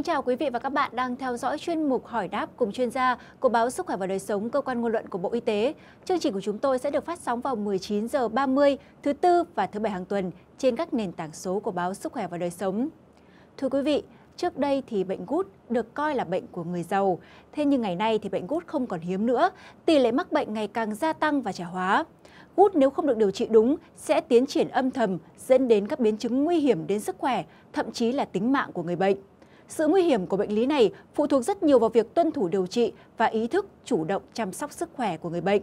xin chào quý vị và các bạn đang theo dõi chuyên mục hỏi đáp cùng chuyên gia của báo Sức khỏe và đời sống, cơ quan ngôn luận của Bộ Y tế. Chương trình của chúng tôi sẽ được phát sóng vào 19 h 30 thứ tư và thứ bảy hàng tuần trên các nền tảng số của báo Sức khỏe và đời sống. Thưa quý vị, trước đây thì bệnh gút được coi là bệnh của người giàu, thế nhưng ngày nay thì bệnh gút không còn hiếm nữa, tỷ lệ mắc bệnh ngày càng gia tăng và trẻ hóa. Gút nếu không được điều trị đúng sẽ tiến triển âm thầm dẫn đến các biến chứng nguy hiểm đến sức khỏe, thậm chí là tính mạng của người bệnh. Sự nguy hiểm của bệnh lý này phụ thuộc rất nhiều vào việc tuân thủ điều trị và ý thức chủ động chăm sóc sức khỏe của người bệnh.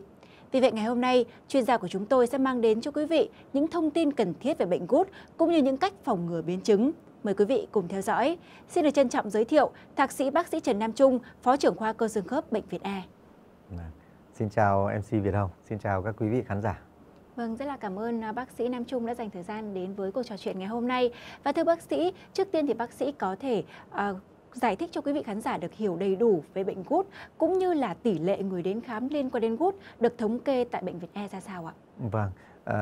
Vì vậy ngày hôm nay, chuyên gia của chúng tôi sẽ mang đến cho quý vị những thông tin cần thiết về bệnh gút cũng như những cách phòng ngừa biến chứng. Mời quý vị cùng theo dõi. Xin được trân trọng giới thiệu Thạc sĩ bác sĩ Trần Nam Trung, Phó trưởng khoa cơ xương khớp bệnh viện vâng. E. Xin chào MC Việt Hồng, xin chào các quý vị khán giả. Vâng, rất là cảm ơn à, bác sĩ Nam Trung đã dành thời gian đến với cuộc trò chuyện ngày hôm nay. Và thưa bác sĩ, trước tiên thì bác sĩ có thể uh, giải thích cho quý vị khán giả được hiểu đầy đủ về bệnh gút cũng như là tỷ lệ người đến khám liên quan đến gút được thống kê tại bệnh viện E ra sao ạ? Vâng, à,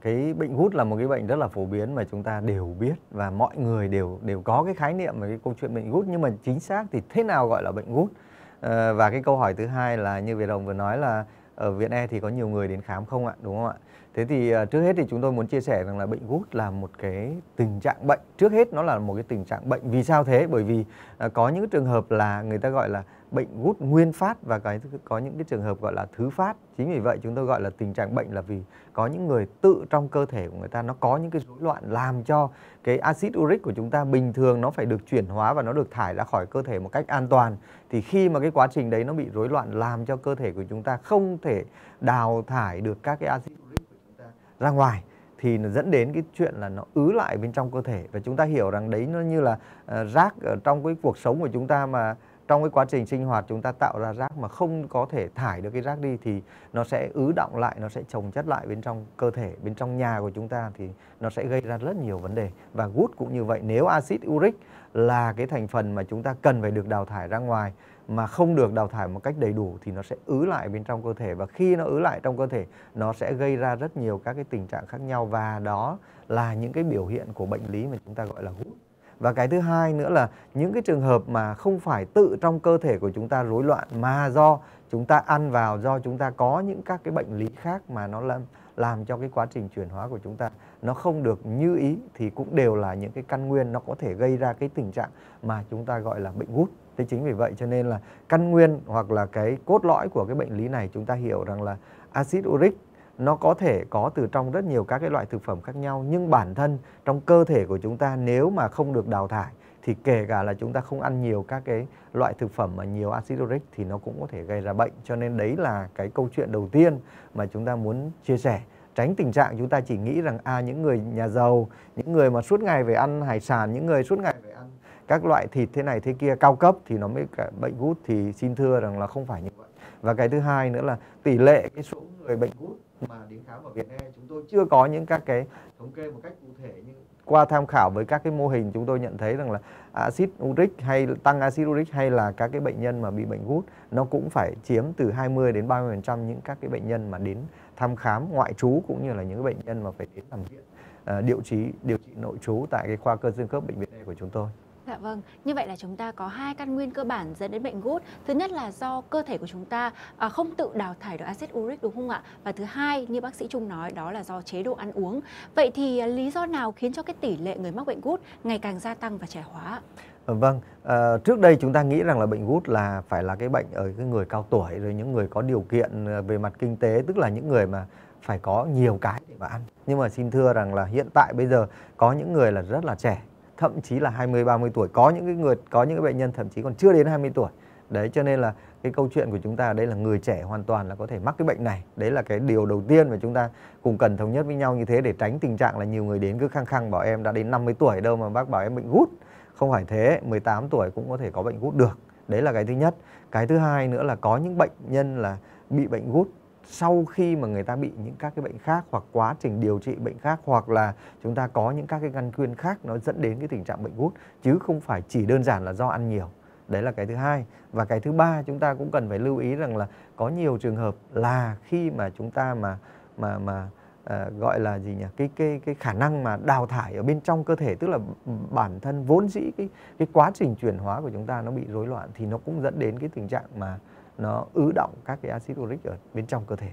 cái bệnh gút là một cái bệnh rất là phổ biến mà chúng ta đều biết và mọi người đều đều có cái khái niệm về cái câu chuyện bệnh gút nhưng mà chính xác thì thế nào gọi là bệnh gút? À, và cái câu hỏi thứ hai là như Việt đồng vừa nói là ở viện e thì có nhiều người đến khám không ạ đúng không ạ thế thì ờ, trước hết thì chúng tôi muốn chia sẻ rằng là bệnh gút là một cái tình trạng bệnh trước hết nó là một cái tình trạng bệnh vì sao thế bởi vì ờ, có những trường hợp là người ta gọi là bệnh gút nguyên phát và cái có những cái trường hợp gọi là thứ phát chính vì vậy chúng tôi gọi là tình trạng bệnh là vì có những người tự trong cơ thể của người ta nó có những cái rối loạn làm cho cái axit uric của chúng ta bình thường nó phải được chuyển hóa và nó được thải ra khỏi cơ thể một cách an toàn thì khi mà cái quá trình đấy nó bị rối loạn làm cho cơ thể của chúng ta không thể đào thải được các cái axit uric của chúng ta ra ngoài thì nó dẫn đến cái chuyện là nó ứ lại bên trong cơ thể và chúng ta hiểu rằng đấy nó như là uh, rác ở trong cái cuộc sống của chúng ta mà trong cái quá trình sinh hoạt chúng ta tạo ra rác mà không có thể thải được cái rác đi thì nó sẽ ứ động lại nó sẽ trồng chất lại bên trong cơ thể bên trong nhà của chúng ta thì nó sẽ gây ra rất nhiều vấn đề và gút cũng như vậy nếu axit uric là cái thành phần mà chúng ta cần phải được đào thải ra ngoài mà không được đào thải một cách đầy đủ thì nó sẽ ứ lại bên trong cơ thể và khi nó ứ lại trong cơ thể nó sẽ gây ra rất nhiều các cái tình trạng khác nhau và đó là những cái biểu hiện của bệnh lý mà chúng ta gọi là gút và cái thứ hai nữa là những cái trường hợp mà không phải tự trong cơ thể của chúng ta rối loạn mà do chúng ta ăn vào do chúng ta có những các cái bệnh lý khác mà nó làm làm cho cái quá trình chuyển hóa của chúng ta nó không được như ý thì cũng đều là những cái căn nguyên nó có thể gây ra cái tình trạng mà chúng ta gọi là bệnh gút. Thế chính vì vậy cho nên là căn nguyên hoặc là cái cốt lõi của cái bệnh lý này chúng ta hiểu rằng là axit uric nó có thể có từ trong rất nhiều các cái loại thực phẩm khác nhau nhưng bản thân trong cơ thể của chúng ta nếu mà không được đào thải thì kể cả là chúng ta không ăn nhiều các cái loại thực phẩm mà nhiều axit uric thì nó cũng có thể gây ra bệnh cho nên đấy là cái câu chuyện đầu tiên mà chúng ta muốn chia sẻ tránh tình trạng chúng ta chỉ nghĩ rằng à những người nhà giàu những người mà suốt ngày phải ăn hải sản những người suốt ngày phải ăn các loại thịt thế này thế kia cao cấp thì nó mới cả bệnh gút thì xin thưa rằng là không phải như vậy và cái thứ hai nữa là tỷ lệ cái số người bệnh gút mà đến khám ở Việt Nam chúng tôi chưa có những các cái thống kê một cách cụ thể nhưng qua tham khảo với các cái mô hình chúng tôi nhận thấy rằng là axit uric hay tăng axit uric hay là các cái bệnh nhân mà bị bệnh gút nó cũng phải chiếm từ 20 đến 30% những các cái bệnh nhân mà đến thăm khám ngoại trú cũng như là những bệnh nhân mà phải đến làm viện ờ, điều trị điều trị nội trú tại cái khoa cơ xương khớp bệnh viện của chúng tôi. Dạ vâng, như vậy là chúng ta có hai căn nguyên cơ bản dẫn đến bệnh gút. Thứ nhất là do cơ thể của chúng ta à, không tự đào thải được axit uric đúng không ạ? Và thứ hai như bác sĩ Trung nói đó là do chế độ ăn uống. Vậy thì à, lý do nào khiến cho cái tỷ lệ người mắc bệnh gút ngày càng gia tăng và trẻ hóa? Ờ, vâng, à, trước đây chúng ta nghĩ rằng là bệnh gút là phải là cái bệnh ở cái người cao tuổi rồi những người có điều kiện à, về mặt kinh tế tức là những người mà phải có nhiều cái để mà ăn. Nhưng mà xin thưa rằng là hiện tại bây giờ có những người là rất là trẻ thậm chí là 20 30 tuổi có những cái người có những cái bệnh nhân thậm chí còn chưa đến 20 tuổi đấy cho nên là cái câu chuyện của chúng ta đây là người trẻ hoàn toàn là có thể mắc cái bệnh này đấy là cái điều đầu tiên mà chúng ta cùng cần thống nhất với nhau như thế để tránh tình trạng là nhiều người đến cứ khăng khăng bảo em đã đến 50 tuổi đâu mà bác bảo em bệnh gút không phải thế 18 tuổi cũng có thể có bệnh gút được đấy là cái thứ nhất cái thứ hai nữa là có những bệnh nhân là bị bệnh gút sau khi mà người ta bị những các cái bệnh khác hoặc quá trình điều trị bệnh khác hoặc là chúng ta có những các cái ngăn nguyên khác nó dẫn đến cái tình trạng bệnh gút chứ không phải chỉ đơn giản là do ăn nhiều đấy là cái thứ hai và cái thứ ba chúng ta cũng cần phải lưu ý rằng là có nhiều trường hợp là khi mà chúng ta mà mà mà À, gọi là gì nhỉ cái cái cái khả năng mà đào thải ở bên trong cơ thể tức là bản thân vốn dĩ cái cái quá trình chuyển hóa của chúng ta nó bị rối loạn thì nó cũng dẫn đến cái tình trạng mà nó ứ động các cái axit uric ở bên trong cơ thể.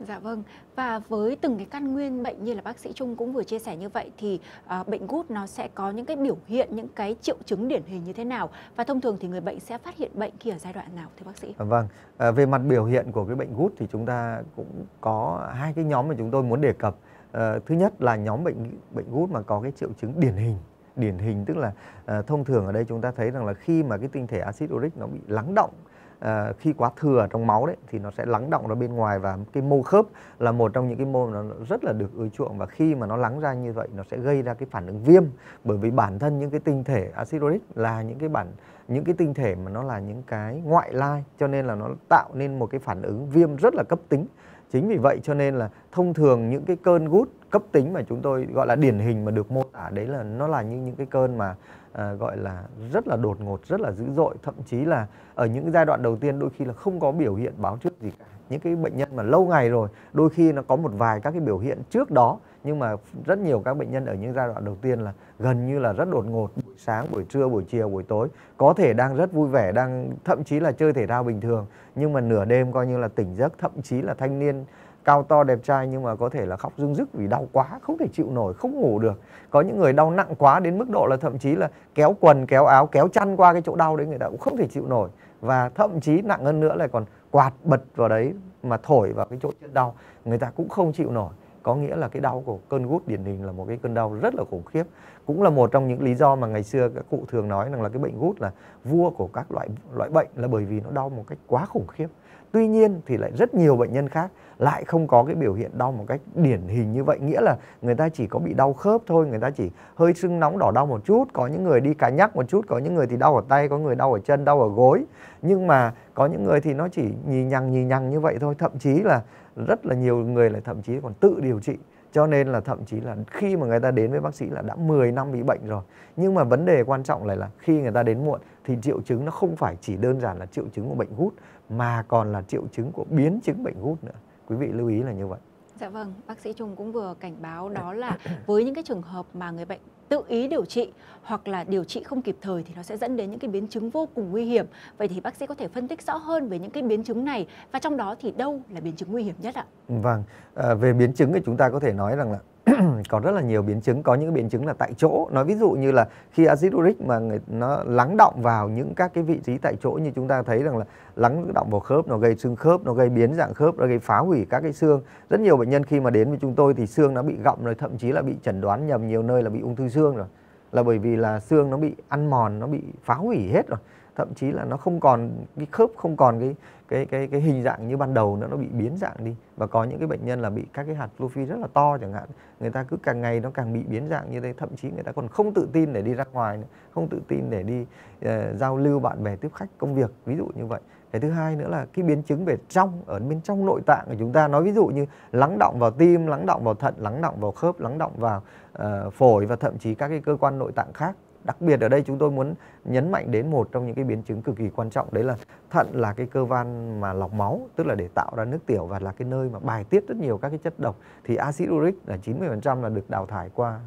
Dạ vâng. Và với từng cái căn nguyên bệnh như là bác sĩ Trung cũng vừa chia sẻ như vậy thì à, bệnh gút nó sẽ có những cái biểu hiện, những cái triệu chứng điển hình như thế nào và thông thường thì người bệnh sẽ phát hiện bệnh khi ở giai đoạn nào thưa bác sĩ? Vâng. À, về mặt biểu hiện của cái bệnh gút thì chúng ta cũng có hai cái nhóm mà chúng tôi muốn đề cập. À, thứ nhất là nhóm bệnh bệnh gút mà có cái triệu chứng điển hình điển hình tức là à, thông thường ở đây chúng ta thấy rằng là khi mà cái tinh thể axit uric nó bị lắng động à, khi quá thừa trong máu đấy thì nó sẽ lắng động ra bên ngoài và cái mô khớp là một trong những cái mô nó rất là được ưa chuộng và khi mà nó lắng ra như vậy nó sẽ gây ra cái phản ứng viêm bởi vì bản thân những cái tinh thể acid uric là những cái bản những cái tinh thể mà nó là những cái ngoại lai cho nên là nó tạo nên một cái phản ứng viêm rất là cấp tính chính vì vậy cho nên là thông thường những cái cơn gút cấp tính mà chúng tôi gọi là điển hình mà được mô tả đấy là nó là như những cái cơn mà à, gọi là rất là đột ngột rất là dữ dội thậm chí là ở những giai đoạn đầu tiên đôi khi là không có biểu hiện báo trước gì cả những cái bệnh nhân mà lâu ngày rồi đôi khi nó có một vài các cái biểu hiện trước đó nhưng mà rất nhiều các bệnh nhân ở những giai đoạn đầu tiên là gần như là rất đột ngột buổi sáng buổi trưa buổi chiều buổi tối có thể đang rất vui vẻ đang thậm chí là chơi thể thao bình thường nhưng mà nửa đêm coi như là tỉnh giấc thậm chí là thanh niên cao to đẹp trai nhưng mà có thể là khóc rưng rức vì đau quá không thể chịu nổi không ngủ được có những người đau nặng quá đến mức độ là thậm chí là kéo quần kéo áo kéo chăn qua cái chỗ đau đấy người ta cũng không thể chịu nổi và thậm chí nặng hơn nữa là còn quạt bật vào đấy mà thổi vào cái chỗ chân đau người ta cũng không chịu nổi có nghĩa là cái đau của cơn gút điển hình là một cái cơn đau rất là khủng khiếp cũng là một trong những lý do mà ngày xưa các cụ thường nói rằng là cái bệnh gút là vua của các loại loại bệnh là bởi vì nó đau một cách quá khủng khiếp tuy nhiên thì lại rất nhiều bệnh nhân khác lại không có cái biểu hiện đau một cách điển hình như vậy nghĩa là người ta chỉ có bị đau khớp thôi người ta chỉ hơi sưng nóng đỏ đau một chút có những người đi cá nhắc một chút có những người thì đau ở tay có người đau ở chân đau ở gối nhưng mà có những người thì nó chỉ nhì nhằng nhì nhằng như vậy thôi thậm chí là rất là nhiều người là thậm chí còn tự điều trị cho nên là thậm chí là khi mà người ta đến với bác sĩ là đã 10 năm bị bệnh rồi nhưng mà vấn đề quan trọng lại là khi người ta đến muộn thì triệu chứng nó không phải chỉ đơn giản là triệu chứng của bệnh gút mà còn là triệu chứng của biến chứng bệnh gút nữa quý vị lưu ý là như vậy Dạ vâng, bác sĩ Trung cũng vừa cảnh báo đó là với những cái trường hợp mà người bệnh tự ý điều trị hoặc là điều trị không kịp thời thì nó sẽ dẫn đến những cái biến chứng vô cùng nguy hiểm. Vậy thì bác sĩ có thể phân tích rõ hơn về những cái biến chứng này và trong đó thì đâu là biến chứng nguy hiểm nhất ạ? Vâng, à, về biến chứng thì chúng ta có thể nói rằng là có rất là nhiều biến chứng có những biến chứng là tại chỗ nói ví dụ như là khi axit uric mà người, nó lắng động vào những các cái vị trí tại chỗ như chúng ta thấy rằng là lắng động vào khớp nó gây xương khớp nó gây biến dạng khớp nó gây phá hủy các cái xương rất nhiều bệnh nhân khi mà đến với chúng tôi thì xương nó bị gọng rồi thậm chí là bị chẩn đoán nhầm nhiều nơi là bị ung thư xương rồi là bởi vì là xương nó bị ăn mòn nó bị phá hủy hết rồi thậm chí là nó không còn cái khớp không còn cái cái cái cái hình dạng như ban đầu nữa nó bị biến dạng đi và có những cái bệnh nhân là bị các cái hạt fluffy rất là to chẳng hạn người ta cứ càng ngày nó càng bị biến dạng như thế thậm chí người ta còn không tự tin để đi ra ngoài nữa, không tự tin để đi uh, giao lưu bạn bè tiếp khách công việc ví dụ như vậy cái thứ hai nữa là cái biến chứng về trong ở bên trong nội tạng của chúng ta nói ví dụ như lắng động vào tim lắng động vào thận lắng động vào khớp lắng động vào uh, phổi và thậm chí các cái cơ quan nội tạng khác đặc biệt ở đây chúng tôi muốn nhấn mạnh đến một trong những cái biến chứng cực kỳ quan trọng đấy là thận là cái cơ van mà lọc máu tức là để tạo ra nước tiểu và là cái nơi mà bài tiết rất nhiều các cái chất độc thì axit uric là 90% là được đào thải qua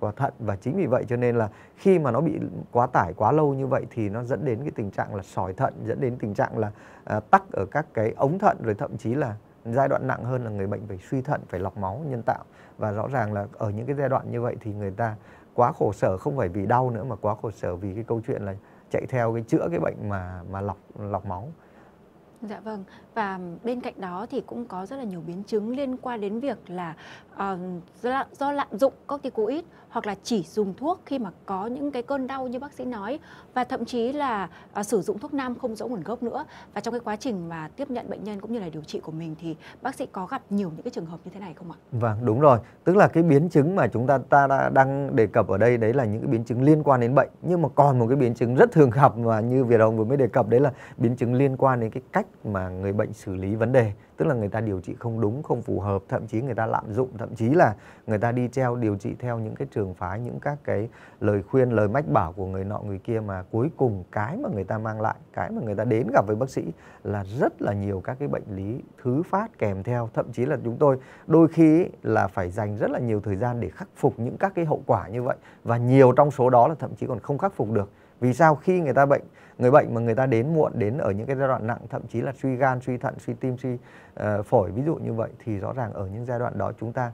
qua thận và chính vì vậy cho nên là khi mà nó bị quá tải quá lâu như vậy thì nó dẫn đến cái tình trạng là sỏi thận dẫn đến tình trạng là à, tắc ở các cái ống thận rồi thậm chí là giai đoạn nặng hơn là người bệnh phải suy thận phải lọc máu nhân tạo và rõ ràng là ở những cái giai đoạn như vậy thì người ta quá khổ sở không phải vì đau nữa mà quá khổ sở vì cái câu chuyện là chạy theo cái chữa cái bệnh mà mà lọc lọc máu Dạ vâng, và bên cạnh đó thì cũng có rất là nhiều biến chứng liên quan đến việc là Ờ, do, lạm dụng corticoid hoặc là chỉ dùng thuốc khi mà có những cái cơn đau như bác sĩ nói và thậm chí là ờ, sử dụng thuốc nam không rõ nguồn gốc nữa và trong cái quá trình mà tiếp nhận bệnh nhân cũng như là điều trị của mình thì bác sĩ có gặp nhiều những cái trường hợp như thế này không ạ? Vâng, đúng rồi. Tức là cái biến chứng mà chúng ta ta đang đề cập ở đây đấy là những cái biến chứng liên quan đến bệnh nhưng mà còn một cái biến chứng rất thường gặp mà như Việt Hồng vừa mới đề cập đấy là biến chứng liên quan đến cái cách mà người bệnh xử lý vấn đề tức là người ta điều trị không đúng không phù hợp thậm chí người ta lạm dụng thậm chí là người ta đi treo điều trị theo những cái trường phái những các cái lời khuyên lời mách bảo của người nọ người kia mà cuối cùng cái mà người ta mang lại cái mà người ta đến gặp với bác sĩ là rất là nhiều các cái bệnh lý thứ phát kèm theo thậm chí là chúng tôi đôi khi là phải dành rất là nhiều thời gian để khắc phục những các cái hậu quả như vậy và nhiều trong số đó là thậm chí còn không khắc phục được vì sao khi người ta bệnh người bệnh mà người ta đến muộn đến ở những cái giai đoạn nặng thậm chí là suy gan suy thận suy tim suy uh, phổi ví dụ như vậy thì rõ ràng ở những giai đoạn đó chúng ta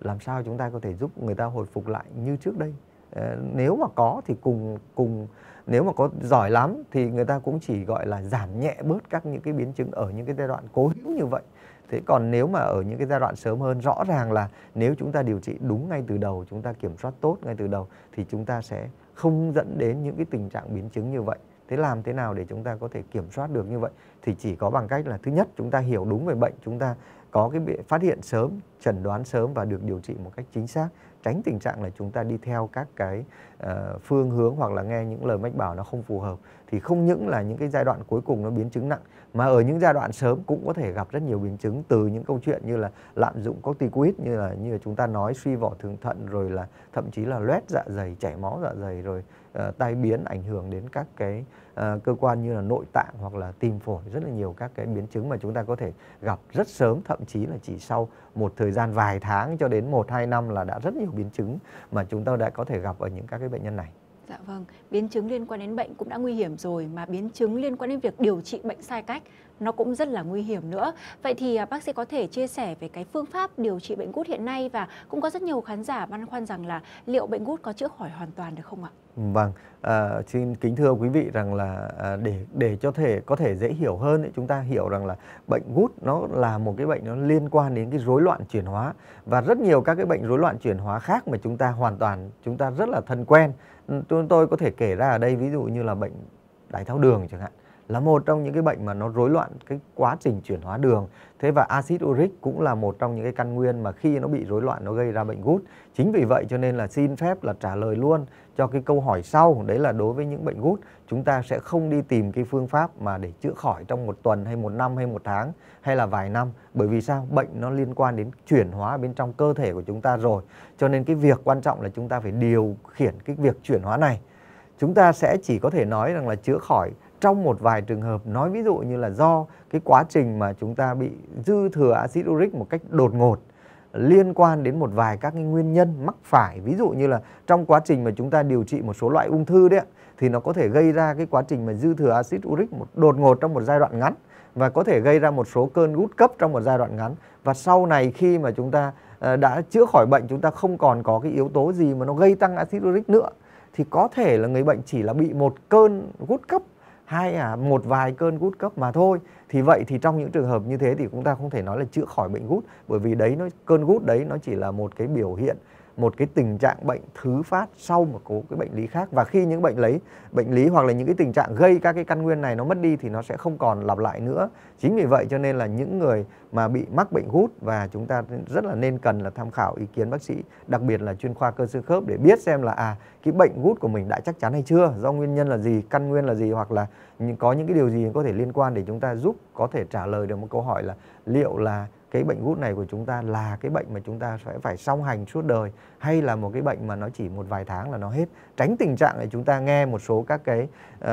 làm sao chúng ta có thể giúp người ta hồi phục lại như trước đây ờ, nếu mà có thì cùng cùng nếu mà có giỏi lắm thì người ta cũng chỉ gọi là giảm nhẹ bớt các những cái biến chứng ở những cái giai đoạn cố hữu như vậy thế còn nếu mà ở những cái giai đoạn sớm hơn rõ ràng là nếu chúng ta điều trị đúng ngay từ đầu chúng ta kiểm soát tốt ngay từ đầu thì chúng ta sẽ không dẫn đến những cái tình trạng biến chứng như vậy thế làm thế nào để chúng ta có thể kiểm soát được như vậy thì chỉ có bằng cách là thứ nhất chúng ta hiểu đúng về bệnh chúng ta có cái bị phát hiện sớm chẩn đoán sớm và được điều trị một cách chính xác tránh tình trạng là chúng ta đi theo các cái uh, phương hướng hoặc là nghe những lời mách bảo nó không phù hợp thì không những là những cái giai đoạn cuối cùng nó biến chứng nặng mà ở những giai đoạn sớm cũng có thể gặp rất nhiều biến chứng từ những câu chuyện như là lạm dụng corticoid như là như là chúng ta nói suy vỏ thượng thận rồi là thậm chí là loét dạ dày chảy máu dạ dày rồi uh, tai biến ảnh hưởng đến các cái uh, cơ quan như là nội tạng hoặc là tim phổi rất là nhiều các cái biến chứng mà chúng ta có thể gặp rất sớm thậm chí là chỉ sau một thời gian vài tháng cho đến một hai năm là đã rất nhiều biến chứng mà chúng ta đã có thể gặp ở những các cái bệnh nhân này. Dạ vâng, biến chứng liên quan đến bệnh cũng đã nguy hiểm rồi mà biến chứng liên quan đến việc điều trị bệnh sai cách nó cũng rất là nguy hiểm nữa. Vậy thì à, bác sĩ có thể chia sẻ về cái phương pháp điều trị bệnh gút hiện nay và cũng có rất nhiều khán giả băn khoăn rằng là liệu bệnh gút có chữa khỏi hoàn toàn được không ạ? Vâng, à, xin kính thưa quý vị rằng là à, để để cho thể có thể dễ hiểu hơn ấy, chúng ta hiểu rằng là bệnh gút nó là một cái bệnh nó liên quan đến cái rối loạn chuyển hóa và rất nhiều các cái bệnh rối loạn chuyển hóa khác mà chúng ta hoàn toàn chúng ta rất là thân quen. Chúng tôi có thể kể ra ở đây ví dụ như là bệnh đái tháo đường chẳng hạn là một trong những cái bệnh mà nó rối loạn cái quá trình chuyển hóa đường. Thế và axit uric cũng là một trong những cái căn nguyên mà khi nó bị rối loạn nó gây ra bệnh gút. Chính vì vậy cho nên là xin phép là trả lời luôn cho cái câu hỏi sau đấy là đối với những bệnh gút chúng ta sẽ không đi tìm cái phương pháp mà để chữa khỏi trong một tuần hay một năm hay một tháng hay là vài năm bởi vì sao bệnh nó liên quan đến chuyển hóa bên trong cơ thể của chúng ta rồi cho nên cái việc quan trọng là chúng ta phải điều khiển cái việc chuyển hóa này chúng ta sẽ chỉ có thể nói rằng là chữa khỏi trong một vài trường hợp nói ví dụ như là do cái quá trình mà chúng ta bị dư thừa axit uric một cách đột ngột liên quan đến một vài các cái nguyên nhân mắc phải ví dụ như là trong quá trình mà chúng ta điều trị một số loại ung thư đấy thì nó có thể gây ra cái quá trình mà dư thừa axit uric một đột ngột trong một giai đoạn ngắn và có thể gây ra một số cơn gút cấp trong một giai đoạn ngắn và sau này khi mà chúng ta ờ, đã chữa khỏi bệnh chúng ta không còn có cái yếu tố gì mà nó gây tăng axit uric nữa thì có thể là người bệnh chỉ là bị một cơn gút cấp hai à một vài cơn gút cấp mà thôi thì vậy thì trong những trường hợp như thế thì chúng ta không thể nói là chữa khỏi bệnh gút bởi vì đấy nó cơn gút đấy nó chỉ là một cái biểu hiện một cái tình trạng bệnh thứ phát sau một cố cái bệnh lý khác và khi những bệnh lấy bệnh lý hoặc là những cái tình trạng gây các cái căn nguyên này nó mất đi thì nó sẽ không còn lặp lại nữa chính vì vậy cho nên là những người mà bị mắc bệnh gút và chúng ta rất là nên cần là tham khảo ý kiến bác sĩ đặc biệt là chuyên khoa cơ xương khớp để biết xem là à cái bệnh gút của mình đã chắc chắn hay chưa do nguyên nhân là gì căn nguyên là gì hoặc là có những cái điều gì có thể liên quan để chúng ta giúp có thể trả lời được một câu hỏi là liệu là cái bệnh gút này của chúng ta là cái bệnh mà chúng ta sẽ phải song hành suốt đời hay là một cái bệnh mà nó chỉ một vài tháng là nó hết tránh tình trạng là chúng ta nghe một số các cái uh,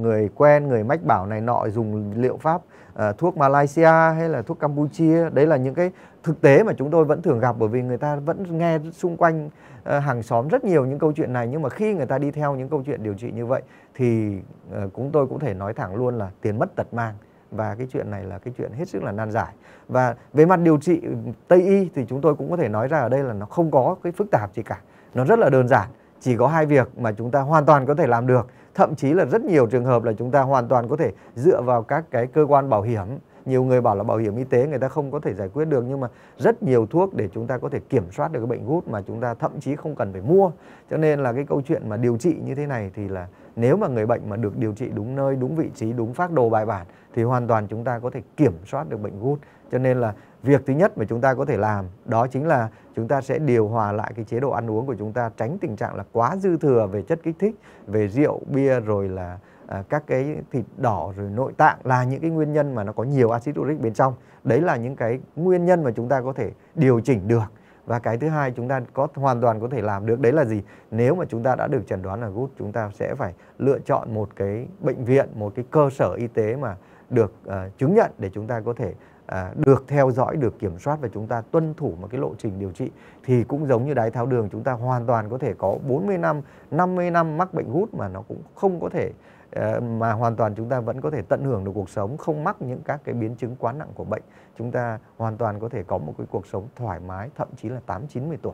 người quen người mách bảo này nọ dùng liệu pháp uh, thuốc Malaysia hay là thuốc Campuchia đấy là những cái thực tế mà chúng tôi vẫn thường gặp bởi vì người ta vẫn nghe xung quanh ờ, hàng xóm rất nhiều những câu chuyện này nhưng mà khi người ta đi theo những câu chuyện điều trị như vậy thì uh, chúng tôi cũng thể nói thẳng luôn là tiền mất tật mang và cái chuyện này là cái chuyện hết sức là nan giải và về mặt điều trị ừ, tây y thì chúng tôi cũng có thể nói ra ở đây là nó không có cái phức tạp gì cả nó rất là đơn giản chỉ có hai việc mà chúng ta hoàn toàn có thể làm được thậm chí là rất nhiều trường hợp là chúng ta hoàn toàn có thể dựa vào các cái cơ quan bảo hiểm nhiều người bảo là bảo hiểm y tế người ta không có thể giải quyết được nhưng mà rất nhiều thuốc để chúng ta có thể kiểm soát được cái bệnh gút mà chúng ta thậm chí không cần phải mua cho nên là cái câu chuyện mà điều trị như thế này thì là nếu mà người bệnh mà được điều trị đúng nơi đúng vị trí đúng phác đồ bài bản thì hoàn toàn chúng ta có thể kiểm soát được bệnh gút cho nên là việc thứ nhất mà chúng ta có thể làm đó chính là chúng ta sẽ điều hòa lại cái chế độ ăn uống của chúng ta tránh tình trạng là quá dư thừa về chất kích thích về rượu bia rồi là À, các cái thịt đỏ rồi nội tạng là những cái nguyên nhân mà nó có nhiều axit uric bên trong đấy là những cái nguyên nhân mà chúng ta có thể điều chỉnh được và cái thứ hai chúng ta có hoàn toàn có thể làm được đấy là gì nếu mà chúng ta đã được chẩn đoán là gút chúng ta sẽ phải lựa chọn một cái bệnh viện một cái cơ sở y tế mà được uh, chứng nhận để chúng ta có thể À, được theo dõi, được kiểm soát và chúng ta tuân thủ một cái lộ trình điều trị thì cũng giống như đái tháo đường chúng ta hoàn toàn có thể có 40 năm, 50 năm mắc bệnh gút mà nó cũng không có thể Ờ, mà hoàn toàn chúng ta vẫn có thể tận hưởng được cuộc sống không mắc những các cái biến chứng quá nặng của bệnh chúng ta hoàn toàn có thể có một cái cuộc sống thoải mái thậm chí là tám chín mươi tuổi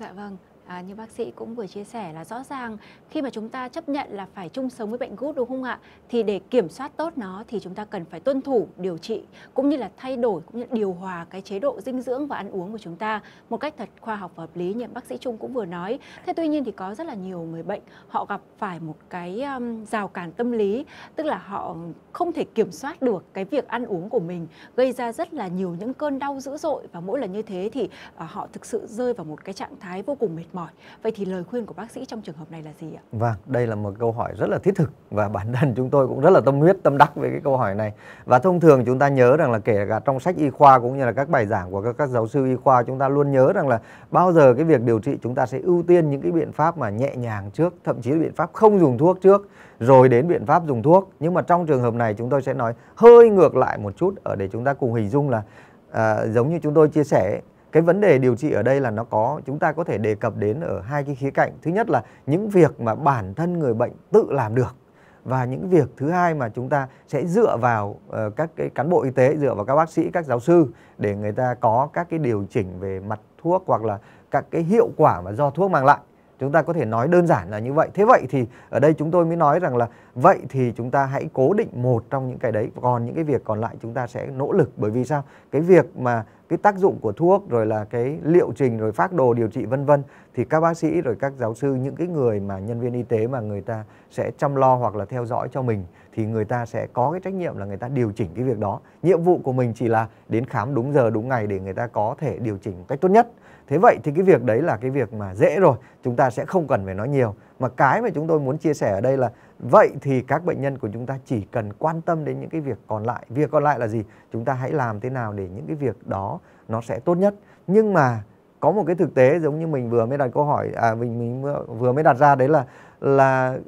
dạ vâng à, như bác sĩ cũng vừa chia sẻ là rõ ràng khi mà chúng ta chấp nhận là phải chung sống với bệnh gút đúng không ạ thì để kiểm soát tốt nó thì chúng ta cần phải tuân thủ điều trị cũng như là thay đổi cũng như điều hòa cái chế độ dinh dưỡng và ăn uống của chúng ta một cách thật khoa học và hợp lý như bác sĩ Trung cũng vừa nói thế tuy nhiên thì có rất là nhiều người bệnh họ gặp phải một cái um, rào cản tâm lý tức là họ không thể kiểm soát được cái việc ăn uống của mình gây ra rất là nhiều những cơn đau dữ dội và mỗi lần như thế thì uh, họ thực sự rơi vào một cái trạng thái vô cùng mệt mỏi mỏi. Vậy thì lời khuyên của bác sĩ trong trường hợp này là gì ạ? Vâng, đây là một câu hỏi rất là thiết thực và bản thân chúng tôi cũng rất là tâm huyết, tâm đắc với cái câu hỏi này. Và thông thường chúng ta nhớ rằng là kể cả trong sách y khoa cũng như là các bài giảng của các, các giáo sư y khoa chúng ta luôn nhớ rằng là bao giờ cái việc điều trị chúng ta sẽ ưu tiên những cái biện pháp mà nhẹ nhàng trước, thậm chí là biện pháp không dùng thuốc trước rồi đến biện pháp dùng thuốc. Nhưng mà trong trường hợp này chúng tôi sẽ nói hơi ngược lại một chút ở để chúng ta cùng hình dung là à, giống như chúng tôi chia sẻ cái vấn đề điều trị ở đây là nó có chúng ta có thể đề cập đến ở hai cái khía cạnh thứ nhất là những việc mà bản thân người bệnh tự làm được và những việc thứ hai mà chúng ta sẽ dựa vào uh, các cái cán bộ y tế dựa vào các bác sĩ các giáo sư để người ta có các cái điều chỉnh về mặt thuốc hoặc là các cái hiệu quả mà do thuốc mang lại chúng ta có thể nói đơn giản là như vậy thế vậy thì ở đây chúng tôi mới nói rằng là vậy thì chúng ta hãy cố định một trong những cái đấy còn những cái việc còn lại chúng ta sẽ nỗ lực bởi vì sao cái việc mà cái tác dụng của thuốc rồi là cái liệu trình rồi phác đồ điều trị vân vân thì các bác sĩ rồi các giáo sư những cái người mà nhân viên y tế mà người ta sẽ chăm lo hoặc là theo dõi cho mình thì người ta sẽ có cái trách nhiệm là người ta điều chỉnh cái việc đó nhiệm vụ của mình chỉ là đến khám đúng giờ đúng ngày để người ta có thể điều chỉnh cách tốt nhất thế vậy thì cái việc đấy là cái việc mà dễ rồi chúng ta sẽ không cần phải nói nhiều mà cái mà chúng tôi muốn chia sẻ ở đây là vậy thì các bệnh nhân của chúng ta chỉ cần quan tâm đến những cái việc còn lại việc còn lại là gì chúng ta hãy làm thế nào để những cái việc đó nó sẽ tốt nhất nhưng mà có một cái thực tế giống như mình vừa mới đặt câu hỏi à mình mình vừa mới đặt ra đấy là là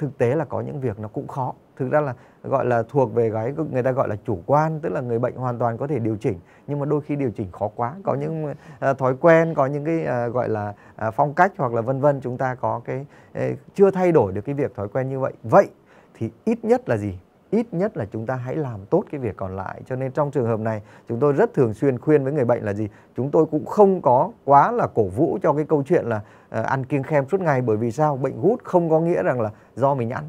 thực tế là có những việc nó cũng khó thực ra là gọi là thuộc về cái người ta gọi là chủ quan tức là người bệnh hoàn toàn có thể điều chỉnh nhưng mà đôi khi điều chỉnh khó quá có những uh, thói quen có những cái uh, gọi là uh, phong cách hoặc là vân vân chúng ta có cái uh, chưa thay đổi được cái việc thói quen như vậy vậy thì ít nhất là gì ít nhất là chúng ta hãy làm tốt cái việc còn lại cho nên trong trường hợp này chúng tôi rất thường xuyên khuyên với người bệnh là gì chúng tôi cũng không có quá là cổ vũ cho cái câu chuyện là uh, ăn kiêng khem suốt ngày bởi vì sao bệnh gút không có nghĩa rằng là do mình ăn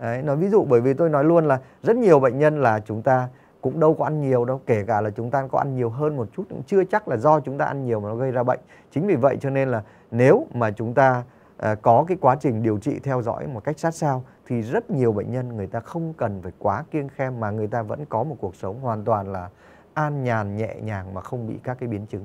Đấy, nói ví dụ bởi vì tôi nói luôn là rất nhiều bệnh nhân là chúng ta cũng đâu có ăn nhiều đâu kể cả là chúng ta có ăn nhiều hơn một chút cũng chưa chắc là do chúng ta ăn nhiều mà nó gây ra bệnh chính vì vậy cho nên là nếu mà chúng ta À, có cái quá trình điều trị theo dõi một cách sát sao thì rất nhiều bệnh nhân người ta không cần phải quá kiêng khem mà người ta vẫn có một cuộc sống hoàn toàn là an nhàn nhẹ nhàng mà không bị các cái biến chứng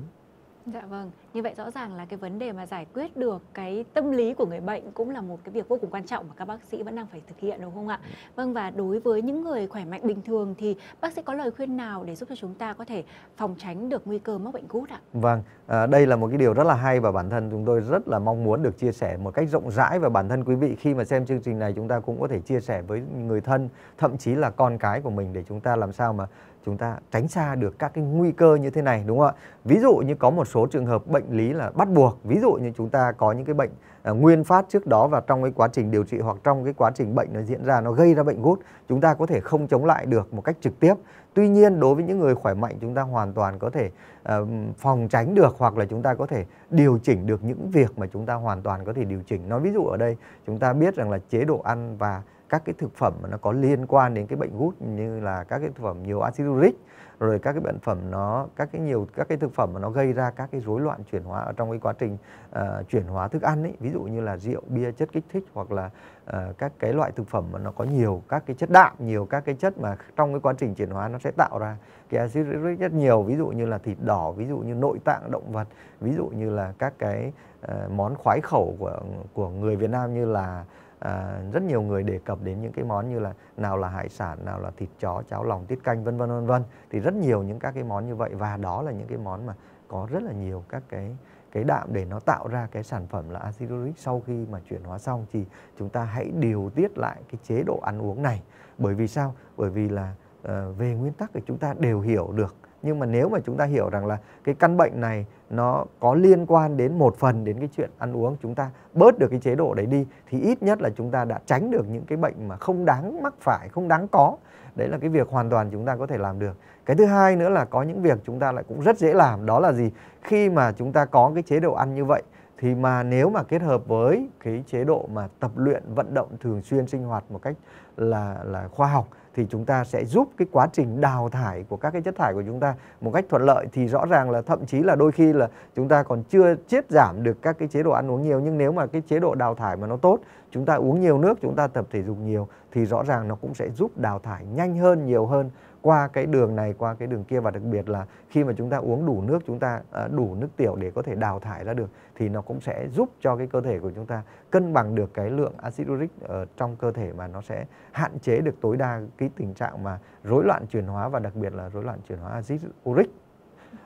Dạ vâng, như vậy rõ ràng là cái vấn đề mà giải quyết được cái tâm lý của người bệnh cũng là một cái việc vô cùng quan trọng mà các bác sĩ vẫn đang phải thực hiện đúng không ạ? Vâng và đối với những người khỏe mạnh bình thường thì bác sĩ có lời khuyên nào để giúp cho chúng ta có thể phòng tránh được nguy cơ mắc bệnh gút ạ? Vâng, à, đây là một cái điều rất là hay và bản thân chúng tôi rất là mong muốn được chia sẻ một cách rộng rãi và bản thân quý vị khi mà xem chương trình này chúng ta cũng có thể chia sẻ với người thân, thậm chí là con cái của mình để chúng ta làm sao mà chúng ta tránh xa được các cái nguy cơ như thế này đúng không ạ? Ví dụ như có một số trường hợp bệnh lý là bắt buộc, ví dụ như chúng ta có những cái bệnh à, nguyên phát trước đó và trong cái quá trình điều trị hoặc trong cái quá trình bệnh nó diễn ra nó gây ra bệnh gút, chúng ta có thể không chống lại được một cách trực tiếp. Tuy nhiên đối với những người khỏe mạnh chúng ta hoàn toàn có thể à, phòng tránh được hoặc là chúng ta có thể điều chỉnh được những việc mà chúng ta hoàn toàn có thể điều chỉnh. Nói ví dụ ở đây chúng ta biết rằng là chế độ ăn và các cái thực phẩm mà nó có liên quan đến cái bệnh gút như là các cái thực phẩm nhiều axit uric rồi các cái bệnh phẩm nó các cái nhiều các cái thực phẩm mà nó gây ra các cái rối loạn chuyển hóa ở trong cái quá trình uh, chuyển hóa thức ăn ấy ví dụ như là rượu bia chất kích thích hoặc là uh, các cái loại thực phẩm mà nó có nhiều các cái chất đạm nhiều các cái chất mà trong cái quá trình chuyển hóa nó sẽ tạo ra cái axit uric rất nhiều ví dụ như là thịt đỏ ví dụ như nội tạng động vật ví dụ như là các cái uh, món khoái khẩu của của người Việt Nam như là à, rất nhiều người đề cập đến những cái món như là nào là hải sản nào là thịt chó cháo lòng tiết canh vân vân vân vân thì rất nhiều những các cái món như vậy và đó là những cái món mà có rất là nhiều các cái cái đạm để nó tạo ra cái sản phẩm là acid uric sau khi mà chuyển hóa xong thì chúng ta hãy điều tiết lại cái chế độ ăn uống này bởi vì sao bởi vì là uh, về nguyên tắc thì chúng ta đều hiểu được nhưng mà nếu mà chúng ta hiểu rằng là cái căn bệnh này nó có liên quan đến một phần đến cái chuyện ăn uống chúng ta bớt được cái chế độ đấy đi thì ít nhất là chúng ta đã tránh được những cái bệnh mà không đáng mắc phải không đáng có đấy là cái việc hoàn toàn chúng ta có thể làm được cái thứ hai nữa là có những việc chúng ta lại cũng rất dễ làm đó là gì khi mà chúng ta có cái chế độ ăn như vậy thì mà nếu mà kết hợp với cái chế độ mà tập luyện vận động thường xuyên sinh hoạt một cách là là khoa học thì chúng ta sẽ giúp cái quá trình đào thải của các cái chất thải của chúng ta một cách thuận lợi thì rõ ràng là thậm chí là đôi khi là chúng ta còn chưa chiết giảm được các cái chế độ ăn uống nhiều nhưng nếu mà cái chế độ đào thải mà nó tốt chúng ta uống nhiều nước chúng ta tập thể dục nhiều thì rõ ràng nó cũng sẽ giúp đào thải nhanh hơn nhiều hơn qua cái đường này qua cái đường kia và đặc biệt là khi mà chúng ta uống đủ nước chúng ta à, đủ nước tiểu để có thể đào thải ra được thì nó cũng sẽ giúp cho cái cơ thể của chúng ta cân bằng được cái lượng axit uric ở trong cơ thể mà nó sẽ hạn chế được tối đa cái tình trạng mà rối loạn chuyển hóa và đặc biệt là rối loạn chuyển hóa axit uric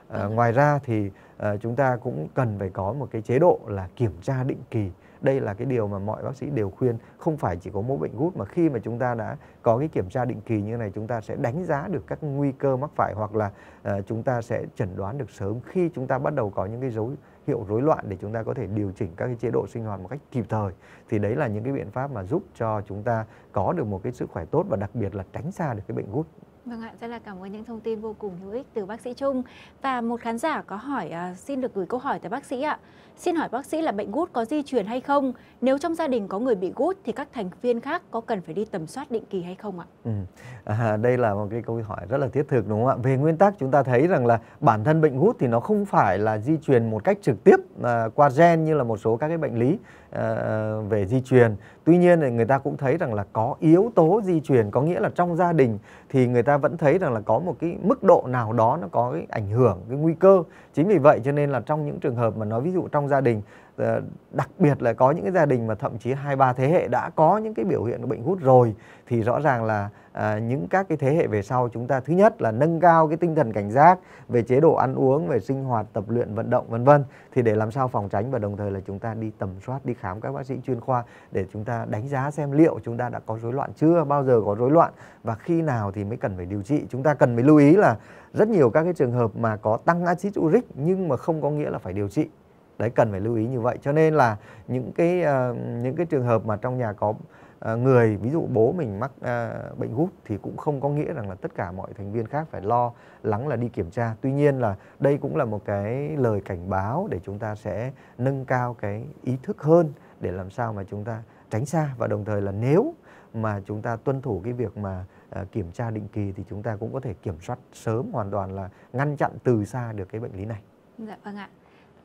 À, vâng ngoài ra thì à, chúng ta cũng cần phải có một cái chế độ là kiểm tra định kỳ đây là cái điều mà mọi bác sĩ đều khuyên không phải chỉ có mỗi bệnh gút mà khi mà chúng ta đã có cái kiểm tra định kỳ như này chúng ta sẽ đánh giá được các nguy cơ mắc phải hoặc là uh, chúng ta sẽ chẩn đoán được sớm khi chúng ta bắt đầu có những cái dấu hiệu rối loạn để chúng ta có thể điều chỉnh các cái chế độ sinh hoạt một cách kịp thời thì đấy là những cái biện pháp mà giúp cho chúng ta có được một cái sức khỏe tốt và đặc biệt là tránh xa được cái bệnh gút Vâng ạ, rất là cảm ơn những thông tin vô cùng hữu ích từ bác sĩ Trung. Và một khán giả có hỏi, uh, xin được gửi câu hỏi tới bác sĩ ạ. Xin hỏi bác sĩ là bệnh gút có di truyền hay không? Nếu trong gia đình có người bị gút thì các thành viên khác có cần phải đi tầm soát định kỳ hay không ạ? Ừ. À, đây là một cái câu hỏi rất là thiết thực đúng không ạ? Về nguyên tắc chúng ta thấy rằng là bản thân bệnh gút thì nó không phải là di truyền một cách trực tiếp à, qua gen như là một số các cái bệnh lý à, về di truyền. Tuy nhiên thì người ta cũng thấy rằng là có yếu tố di truyền có nghĩa là trong gia đình thì người ta vẫn thấy rằng là có một cái mức độ nào đó nó có cái ảnh hưởng cái nguy cơ. Chính vì vậy cho nên là trong những trường hợp mà nói ví dụ trong trong gia đình ờ, đặc biệt là có những cái gia đình mà thậm chí hai ba thế hệ đã có những cái biểu hiện của bệnh hút rồi thì rõ ràng là à, những các cái thế hệ về sau chúng ta thứ nhất là nâng cao cái tinh thần cảnh giác về chế độ ăn uống về sinh hoạt tập luyện vận động vân vân thì để làm sao phòng tránh và đồng thời là chúng ta đi tầm soát đi khám các bác sĩ chuyên khoa để chúng ta đánh giá xem liệu chúng ta đã có rối loạn chưa bao giờ có rối loạn và khi nào thì mới cần phải điều trị chúng ta cần phải lưu ý là rất nhiều các cái trường hợp mà có tăng axit uric nhưng mà không có nghĩa là phải điều trị đấy cần phải lưu ý như vậy cho nên là những cái uh, những cái trường hợp mà trong nhà có uh, người ví dụ bố mình mắc uh, bệnh gút thì cũng không có nghĩa rằng là tất cả mọi thành viên khác phải lo lắng là đi kiểm tra tuy nhiên là đây cũng là một cái lời cảnh báo để chúng ta sẽ nâng cao cái ý thức hơn để làm sao mà chúng ta tránh xa và đồng thời là nếu mà chúng ta tuân thủ cái việc mà uh, kiểm tra định kỳ thì chúng ta cũng có thể kiểm soát sớm hoàn toàn là ngăn chặn từ xa được cái bệnh lý này. Dạ vâng ạ.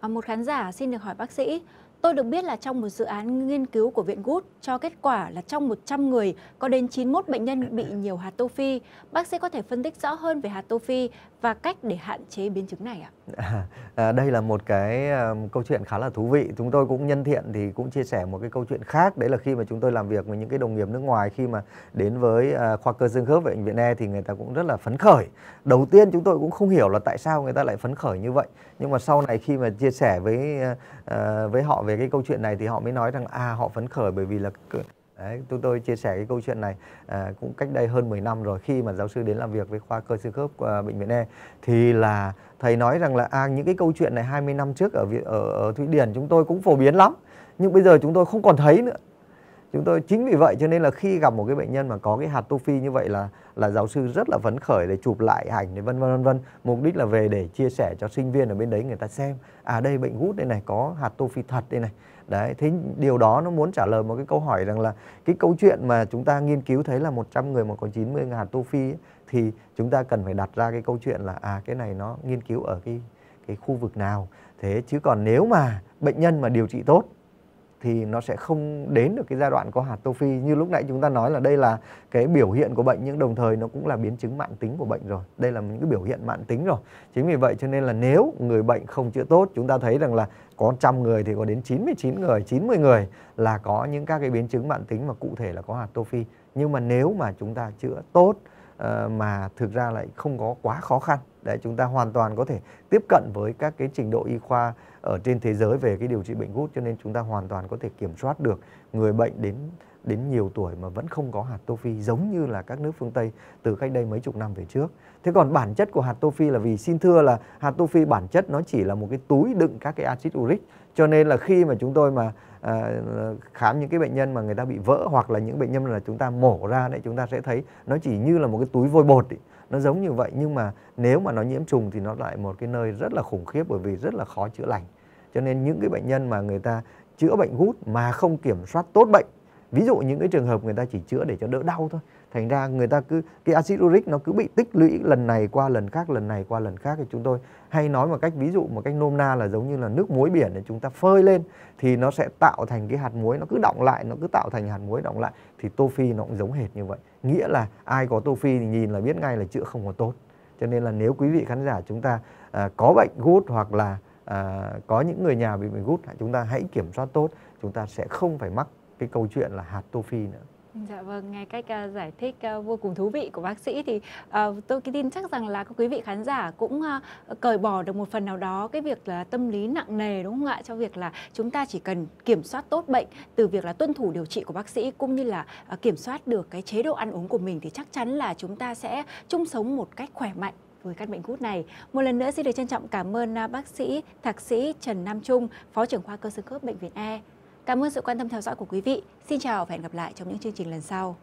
Ờ, một khán giả xin được hỏi bác sĩ Tôi được biết là trong một dự án nghiên cứu của Viện Gút cho kết quả là trong 100 người có đến 91 bệnh nhân bị nhiều hạt tô phi. Bác sĩ có thể phân tích rõ hơn về hạt tô phi và cách để hạn chế biến chứng này ạ? À? đây là một cái um, câu chuyện khá là thú vị. Chúng tôi cũng nhân thiện thì cũng chia sẻ một cái câu chuyện khác. Đấy là khi mà chúng tôi làm việc với những cái đồng nghiệp nước ngoài khi mà đến với uh, khoa cơ xương khớp bệnh viện E thì người ta cũng rất là phấn khởi. Đầu tiên chúng tôi cũng không hiểu là tại sao người ta lại phấn khởi như vậy. Nhưng mà sau này khi mà chia sẻ với uh, với họ về về cái câu chuyện này thì họ mới nói rằng à họ phấn khởi bởi vì là Đấy, tôi tôi chia sẻ cái câu chuyện này à, cũng cách đây hơn 10 năm rồi khi mà giáo sư đến làm việc với khoa cơ xương khớp à, bệnh viện E thì là thầy nói rằng là à, những cái câu chuyện này 20 năm trước ở, ở ở Thụy Điển chúng tôi cũng phổ biến lắm nhưng bây giờ chúng tôi không còn thấy nữa chúng tôi chính vì vậy cho nên là khi gặp một cái bệnh nhân mà có cái hạt tô phi như vậy là là giáo sư rất là phấn khởi để chụp lại ảnh để vân vân vân vân mục đích là về để chia sẻ cho sinh viên ở bên đấy người ta xem à đây bệnh gút đây này có hạt tô phi thật đây này đấy thế điều đó nó muốn trả lời một cái câu hỏi rằng là cái câu chuyện mà chúng ta nghiên cứu thấy là 100 người mà có 90 người hạt tô phi ấy, thì chúng ta cần phải đặt ra cái câu chuyện là à cái này nó nghiên cứu ở cái cái khu vực nào thế chứ còn nếu mà bệnh nhân mà điều trị tốt thì nó sẽ không đến được cái giai đoạn có hạt tô phi như lúc nãy chúng ta nói là đây là cái biểu hiện của bệnh nhưng đồng thời nó cũng là biến chứng mạng tính của bệnh rồi đây là những cái biểu hiện mạng tính rồi chính vì vậy cho nên là nếu người bệnh không chữa tốt chúng ta thấy rằng là có trăm người thì có đến 99 người 90 người là có những các cái biến chứng mạng tính mà cụ thể là có hạt tô phi nhưng mà nếu mà chúng ta chữa tốt ờ, mà thực ra lại không có quá khó khăn để chúng ta hoàn toàn có thể tiếp cận với các cái trình độ y khoa ở trên thế giới về cái điều trị bệnh gút cho nên chúng ta hoàn toàn có thể kiểm soát được người bệnh đến đến nhiều tuổi mà vẫn không có hạt tô phi giống như là các nước phương Tây từ cách đây mấy chục năm về trước. Thế còn bản chất của hạt tô phi là vì xin thưa là hạt tô phi bản chất nó chỉ là một cái túi đựng các cái axit uric cho nên là khi mà chúng tôi mà à, khám những cái bệnh nhân mà người ta bị vỡ hoặc là những bệnh nhân là chúng ta mổ ra đấy chúng ta sẽ thấy nó chỉ như là một cái túi vôi bột ấy nó giống như vậy nhưng mà nếu mà nó nhiễm trùng thì nó lại một cái nơi rất là khủng khiếp bởi vì rất là khó chữa lành cho nên những cái bệnh nhân mà người ta chữa bệnh gút mà không kiểm soát tốt bệnh ví dụ những cái trường hợp người ta chỉ chữa để cho đỡ đau thôi thành ra người ta cứ cái axit uric nó cứ bị tích lũy lần này qua lần khác lần này qua lần khác thì chúng tôi hay nói một cách ví dụ một cách nôm na là giống như là nước muối biển để chúng ta phơi lên thì nó sẽ tạo thành cái hạt muối nó cứ động lại nó cứ tạo thành hạt muối động lại thì tô phi nó cũng giống hệt như vậy nghĩa là ai có tô phi thì nhìn là biết ngay là chữa không có tốt cho nên là nếu quý vị khán giả chúng ta à, có bệnh gút hoặc là à, có những người nhà bị bệnh gút chúng ta hãy kiểm soát tốt chúng ta sẽ không phải mắc cái câu chuyện là hạt tô phi nữa Dạ vâng, nghe cách uh, giải thích uh, vô cùng thú vị của bác sĩ thì uh, tôi tin chắc rằng là các quý vị khán giả cũng uh, cởi bỏ được một phần nào đó cái việc là tâm lý nặng nề đúng không ạ? Cho việc là chúng ta chỉ cần kiểm soát tốt bệnh từ việc là tuân thủ điều trị của bác sĩ cũng như là uh, kiểm soát được cái chế độ ăn uống của mình thì chắc chắn là chúng ta sẽ chung sống một cách khỏe mạnh với căn bệnh gút này. Một lần nữa xin được trân trọng cảm ơn uh, bác sĩ, thạc sĩ Trần Nam Trung, Phó trưởng khoa cơ xương khớp bệnh viện E Cảm ơn sự quan tâm theo dõi của quý vị. Xin chào và hẹn gặp lại trong những chương trình lần sau.